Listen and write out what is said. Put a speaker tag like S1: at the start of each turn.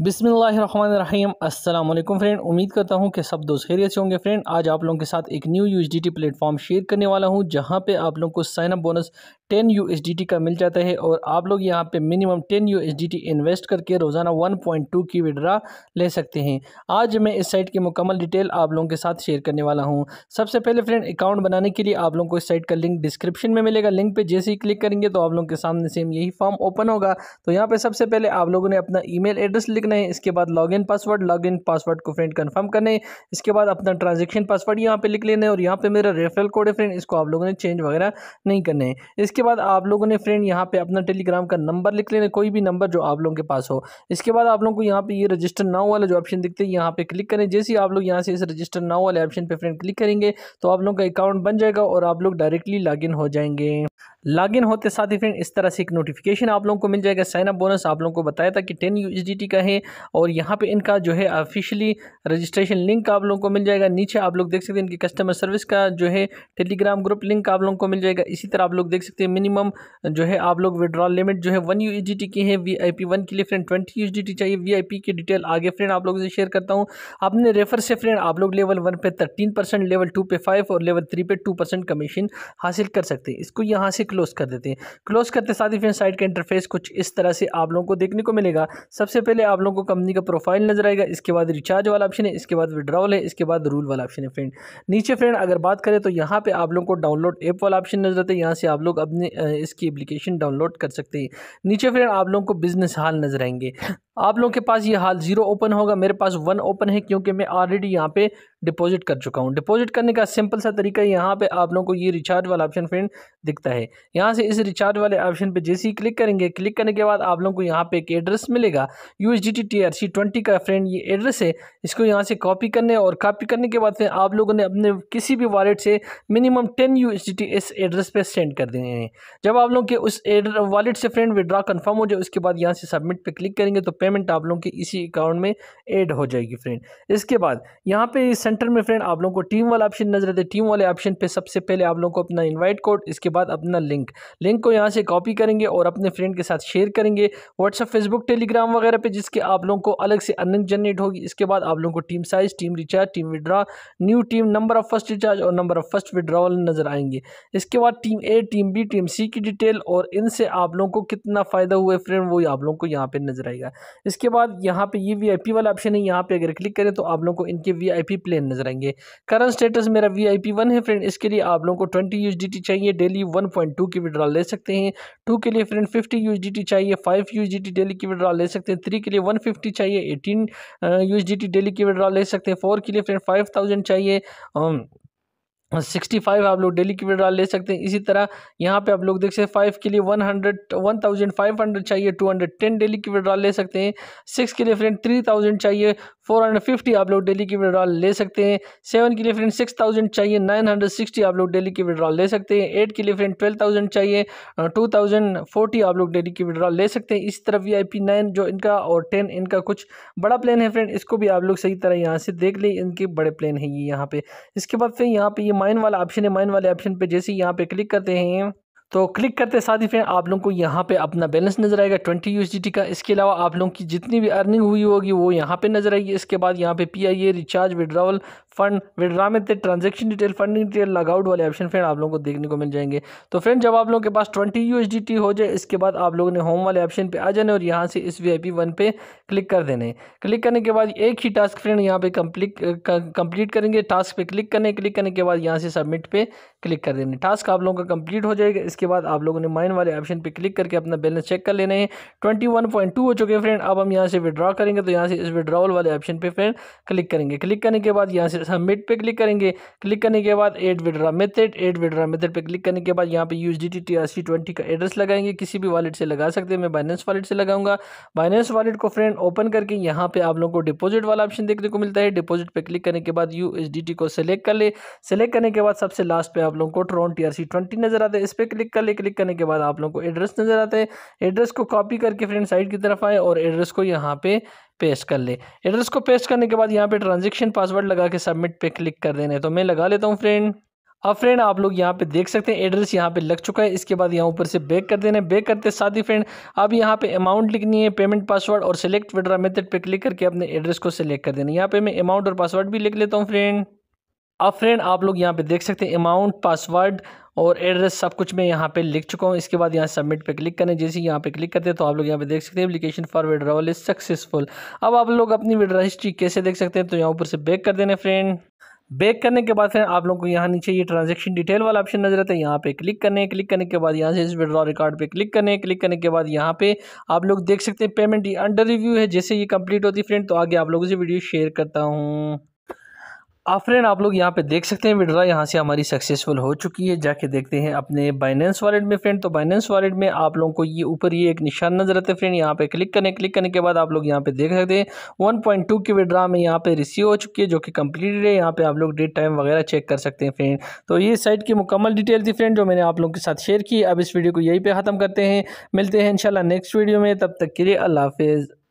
S1: बिसमीम अल्लाम फ्रेंड उम्मीद करता हूँ कि सब दोस्त खैरियत से होंगे फ्रेंड आज आप लोगों के साथ एक न्यू यू प्लेटफॉर्म शेयर करने वाला हूँ जहाँ पे आप लोगों को sign up bonus ten U S D T का मिल जाता है और आप लोग यहाँ पे minimum ten U S D T invest करके रोज़ाना वन पॉइंट टू की विड्रा ले सकते हैं आज मैं इस साइट की मुकम्मल डिटेल आप लोगों के साथ शेयर करने वाला हूँ सबसे पहले फ्रेंड अकाउंट बनाने के लिए आप लोगों को इस साइट का लिंक डिस्क्रिप्शन में मिलेगा लिंक पर जैसे ही क्लिक करेंगे तो आप लोगों के सामने सेम यही फॉर्म ओपन होगा तो यहाँ पर सबसे पहले आप लोगों ने अपना ई मेल एड्रेस लिखना है इसके बाद log in password log in password को फ्रेंड कन्फर्म करना है इसके बाद अपना ट्रांजेक्शन पासवर्ड यहाँ पर लिख लेना है और यहाँ पर मेरा रेफरल कोड है फ्रेंड इसको आप लोगों ने चेंज वगैरह नहीं करना है इसके इसके बाद आप लोगों ने फ्रेंड यहाँ पे अपना टेलीग्राम का नंबर लिख लेना कोई भी नंबर जो आप लोगों के पास हो इसके बाद आप लोगों को यहाँ पे ये रजिस्टर नाउ वाला जो ऑप्शन दिखते हैं यहाँ पे क्लिक करें जैसे ही आप लोग यहाँ से इस रजिस्टर नाउ वाले ऑप्शन पे फ्रेंड क्लिक करेंगे तो आप लोगों का अकाउंट बन जाएगा और आप लोग डायरेक्टली लॉग हो जाएंगे लॉगिन होते साथ ही फ्रेंड इस तरह से एक नोटिफिकेशन आप लोगों को मिल जाएगा साइन अप बोनस आप लोगों को बताया था कि टेन यू का है और यहाँ पे इनका जो है ऑफिशियली रजिस्ट्रेशन लिंक आप लोगों को मिल जाएगा नीचे आप लोग देख सकते हैं इनकी कस्टमर सर्विस का जो है टेलीग्राम ग्रुप लिंक आप लोगों को मिल जाएगा इसी तरह आप लोग देख सकते हैं मिनिमम जो है आप लोग विड्रॉल लिमिट जो है वन यू की है वी आई के लिए फ्रेंड ट्वेंटी यू चाहिए वी की डिटेल आगे फ्रेंड आप लोगों से शेयर करता हूँ अपने रेफर से फ्रेंड आप लोग लेवल वन पे थर्टीन लेवल टू पे फाइव और लेवल थ्री पे टू कमीशन हासिल कर सकते हैं इसको यहाँ से क्लोज़ कर देते हैं क्लोज़ करते साथ ही फ्रेंड साइट का इंटरफेस कुछ इस तरह से आप लोगों को देखने को मिलेगा सबसे पहले आप लोगों को कंपनी का प्रोफाइल नजर आएगा इसके बाद रिचार्ज वाला ऑप्शन है इसके बाद विड्रॉल है इसके बाद रूल वाला ऑप्शन है फ्रेंड नीचे फ्रेंड अगर बात करें तो यहाँ पर आप लोगों को डाउनलोड ऐप वाला ऑप्शन नजर आता है यहाँ से आप लोग अपने इसकी एप्लीकेशन डाउनलोड कर सकते हैं नीचे फ्रेंड आप लोगों को बिजनेस हाल नजर आएंगे आप लोगों के पास ये हाल ज़ीरो ओपन होगा मेरे पास वन ओपन है क्योंकि मैं ऑलरेडी यहाँ पे डिपॉजिट कर चुका हूँ डिपॉजिट करने का सिंपल सा तरीका यहाँ पे आप लोगों को ये रिचार्ज वाला ऑप्शन फ्रेंड दिखता है यहाँ से इस रिचार्ज वाले ऑप्शन पे जैसे ही क्लिक करेंगे क्लिक करने के बाद आप लोगों को यहाँ पे एक एड्रेस मिलेगा U S D T T R C twenty का फ्रेंड ये एड्रेस है इसको यहाँ से कॉपी करने और कापी करने के बाद फिर आप लोगों ने अपने किसी भी वॉलेट से minimum ten U S D T इस एड्रेस पर सेंड कर देने हैं जब आप लोग के उस वॉलेट से फ्रेंड विड्रा कन्फर्म हो जाए उसके बाद यहाँ से सबमिट पर क्लिक करेंगे तो पेमेंट आप लोग के इसी अकाउंट में ऐड हो जाएगी फ्रेंड इसके बाद यहाँ पे सेंटर में फ्रेंड आप लोगों को टीम वाला ऑप्शन नजर आते टीम वाले ऑप्शन पे सबसे पहले आप लोगों को अपना इन्वाइट कोड इसके बाद अपना लिंक लिंक को यहाँ से कॉपी करेंगे और अपने फ्रेंड के साथ शेयर करेंगे व्हाट्सअप फेसबुक टेलीग्राम वगैरह पर जिसके आप लोगों को अलग से अर्निंग जनरेट होगी इसके बाद आप लोगों को team size team recharge team withdraw new team number of first recharge और नंबर ऑफ फर्स्ट विड्रॉवल नजर आएंगे इसके बाद team A team B team C की डिटेल और इनसे आप लोगों को कितना फ़ायदा हुआ है फ्रेंड वो आप लोगों को यहाँ पे नजर आएगा इसके बाद यहाँ पे ये वीआईपी वाला ऑप्शन है यहाँ पे अगर क्लिक करें तो आप लोगों को इनके वीआईपी प्लान नजर आएंगे करंट स्टेटस मेरा वीआईपी वन है फ्रेंड इसके लिए आप लोगों को ट्वेंटी यू चाहिए डेली वन पॉइंट टू की विड्रॉल ले सकते हैं टू के लिए फ्रेंड फिफ्टी यू चाहिए फाइव यू डेली की विड्रॉल ले सकते हैं थ्री के लिए वन फिफ्टी चाहिए एटीन यू डेली की विड्रॉल ले सकते हैं फोर के लिए फ्रेंड फाइव थाउजेंड चाहिए um, सिक्सटी फाइव आप लोग डेली की विड्रॉल ले सकते हैं इसी तरह यहाँ पे आप लोग देख सकते हैं फाइव के लिए one hundred one thousand five hundred चाहिए टू हंड्रेड टेन डेली की विड्रॉल ले सकते हैं सिक्स के लिए फ्रेंड थ्री थाउजेंड चाहिए फोर हंड्रेड फिफ्टी आप लोग डेली की विड्रॉल ले सकते हैं सेवन के लिए फ्रेंड सिक्स थाउजेंड चाहिए नाइन हंड्रेड सिक्सटी आप लोग डेली की विड्रॉल ले सकते हैं एट के लिए फ्रेंड ट्वेल्व थाउजेंड चाहिए टू थाउजेंड फोर्टी आप लोग डेली की विड्रॉल ले सकते हैं इसी तरह वी आई पी नाइन जो इनका और टेन इनका कुछ बड़ा प्लान है फ्रेंड इसको भी आप लोग सही तरह यहाँ से देख लें इनके बड़े प्लान है ये यहाँ पे इसके बाद फिर यहाँ पे ये माइन वाला ऑप्शन है माइन वाले ऑप्शन पे जैसे ही यहाँ पे क्लिक करते हैं तो क्लिक करते साथ ही फ्रेंड आप लोगों को यहाँ पे अपना बैलेंस नज़र आएगा ट्वेंटी यू का इसके अलावा आप लोगों की जितनी भी अर्निंग हुई होगी वो यहाँ पे नज़र आएगी इसके बाद यहाँ पे a recharge withdrawal fund withdraw में थे transaction detail funding detail logout वाले ऑप्शन फ्रेंड आप लोगों को देखने को मिल जाएंगे तो फ्रेंड जब आप लोगों के पास ट्वेंटी यू हो जाए इसके बाद आप लोगों ने होम वाले ऑप्शन पर आ जाने और यहाँ से इस वी आई वन पे क्लिक कर देने क्लिक करने के बाद एक ही टास्क फ्रेंड यहाँ पर कम्प्लीट कंप्लीट करेंगे टास्क पर क्लिक करने क्लिक करने के बाद यहाँ से सबमिट पे क्लिक कर देने टास्क आप लोगों का कंप्लीट हो जाएगा इसके इसके बाद आप लोगों ने माइन वाले ऑप्शन पर क्लिक करके अपना बैलेंस चेक कर लेना है ट्वेंटी हो चुके हैं फ्रेंड अब हम यहाँ से विड्रॉ करेंगे तो यहाँ से इस विड्रॉवल वाले ऑप्शन पर फ्रेंड क्लिक करेंगे क्लिक करने के बाद यहाँ से सबमिट पर क्लिक करेंगे क्लिक करने के बाद add withdraw method add withdraw method पर क्लिक करने के बाद यहाँ पर यू टी का एड्रेस लगाएंगे किसी भी वालेट से लगा सकते हैं मैं बाइनेंस वालेट से लगाऊंगा बाइनेंस वालेट को फ्रेंड ओपन करके यहाँ पे आप लोगों को डिपॉजिट वाला ऑप्शन देखने को मिलता है डिपॉजिट पे क्लिक करने के बाद यू को सेलेक्ट कर ले सेलेक्ट करने के बाद सबसे लास्ट पे आप लोगों को ट्रॉन टी नजर आता है इस पर क्लिक कर ले क्लिक करने के बाद आप लोगों को एड्रेस नज़र आता है एड्रेस को कॉपी करके फ्रेंड साइड की तरफ आए और एड्रेस को यहाँ पे पेस्ट कर ले एड्रेस को पेस्ट करने के बाद यहाँ पे ट्रांजेक्शन पासवर्ड लगा के सबमिट पे क्लिक कर देने तो मैं लगा लेता हूँ फ्रेंड अब फ्रेंड आप लोग यहाँ पे देख सकते हैं एड्रेस यहाँ पे लग चुका है इसके बाद यहाँ ऊपर से बैक कर देना है बैक करते साथ ही फ्रेंड अब यहाँ पे अमाउंट लिखनी है पेमेंट पासवर्ड और सिलेक्ट विड्रा मेथड पे क्लिक करके अपने एड्रेस को सिलेक्ट कर देना यहाँ पे मैं अमाउंट और पासवर्ड भी लिख लेता हूँ फ्रेंड अब फ्रेंड आप लोग यहाँ पे देख सकते हैं अमाउंट पासवर्ड और एड्रेस सब कुछ मैं यहाँ पे लिख चुका हूँ इसके बाद यहाँ सबमिट पे क्लिक करें जैसे यहाँ पे क्लिक करते हैं तो आप लोग यहाँ पे देख सकते हैं application for withdrawal is successful अब आप लोग अपनी विड्रा हिस्ट्री कैसे देख सकते हैं तो यहाँ ऊपर से बैक कर देने फ्रेंड बैक करने के बाद फिर आप लोगों को यहाँ नीचे ये ट्रांजेक्शन डिटेल वाला ऑप्शन नजर आता है यहाँ पे क्लिक करने क्लिक करने के बाद यहाँ से इस विड्रॉ रिकॉर्ड पे क्लिक करने क्लिक करने के बाद यहाँ पे आप लोग देख सकते हैं पेमेंट ये अंडर रिव्यू है जैसे ये कंप्लीट होती फ्रेंड तो आगे आप लोगों से वीडियो शेयर करता हूँ आप फ्रेंड आप लोग यहाँ पे देख सकते हैं विड्रा यहाँ से हमारी सक्सेसफुल हो चुकी है जाके देखते हैं अपने बाइनेंस वॉलेट में फ्रेंड तो बाइनेंस वॉलेट में आप लोगों को ये ऊपर ये एक निशान नजर आता है फ्रेंड यहाँ पे क्लिक करने क्लिक करने के बाद आप लोग यहाँ पे देख सकते हैं 1.2 की विड्रा में यहाँ पे रिसीव हो चुकी है जो कि कम्प्लीटेड है यहाँ पे आप लोग डेट टाइम वगैरह चेक कर सकते हैं फ्रेंड तो ये साइट की मुकम्मल डिटेल थी फ्रेंड जो मैंने आप लोगों के साथ शेयर की अब इस वीडियो को यहीं पर ख़त्म करते हैं मिलते हैं इन नेक्स्ट वीडियो में तब तक के लिए अल्लाह हाफिज़